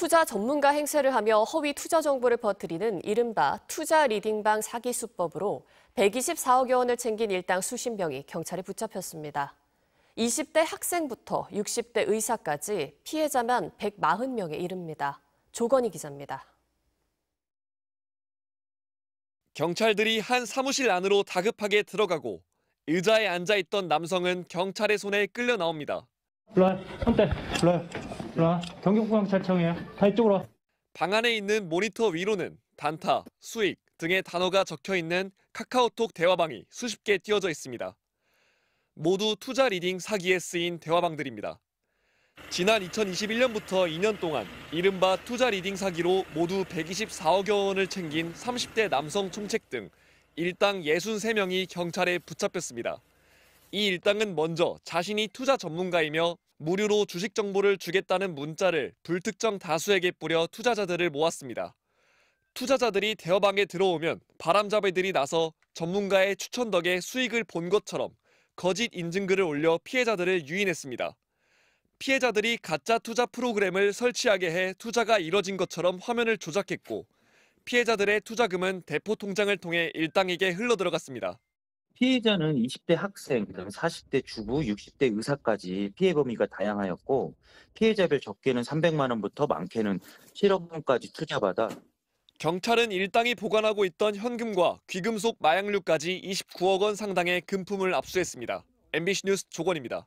투자 전문가 행세를 하며 허위 투자 정보를 퍼뜨리는 이른바 투자 리딩방 사기 수법으로 124억여 원을 챙긴 일당 수십 명이 경찰에 붙잡혔습니다. 20대 학생부터 60대 의사까지 피해자만 140명에 이릅니다. 조건희 기자입니다. 경찰들이 한 사무실 안으로 다급하게 들어가고 의자에 앉아 있던 남성은 경찰의 손에 끌려 나옵니다. 불러요. 선대. 불러요. 일경기북경찰청이에요다 이쪽으로 와. 방 안에 있는 모니터 위로는 단타, 수익 등의 단어가 적혀 있는 카카오톡 대화방이 수십 개 띄어져 있습니다. 모두 투자 리딩 사기에 쓰인 대화방들입니다. 지난 2021년부터 2년 동안 이른바 투자 리딩 사기로 모두 124억여 원을 챙긴 30대 남성 총책 등 일당 63명이 경찰에 붙잡혔습니다. 이 일당은 먼저 자신이 투자 전문가이며 무료로 주식 정보를 주겠다는 문자를 불특정 다수에게 뿌려 투자자들을 모았습니다. 투자자들이 대어방에 들어오면 바람잡이들이 나서 전문가의 추천 덕에 수익을 본 것처럼 거짓 인증글을 올려 피해자들을 유인했습니다. 피해자들이 가짜 투자 프로그램을 설치하게 해 투자가 이뤄진 것처럼 화면을 조작했고 피해자들의 투자금은 대포 통장을 통해 일당에게 흘러들어갔습니다. 피해자는 20대 학생, 그다음 40대 주부, 60대 의사까지 피해 범위가 다양하였고 피해자별 적게는 300만 원부터 많게는 7억 원까지 투자받아 경찰은 일당이 보관하고 있던 현금과 귀금속 마약류까지 29억 원 상당의 금품을 압수했습니다. MBC 뉴스 조건입니다.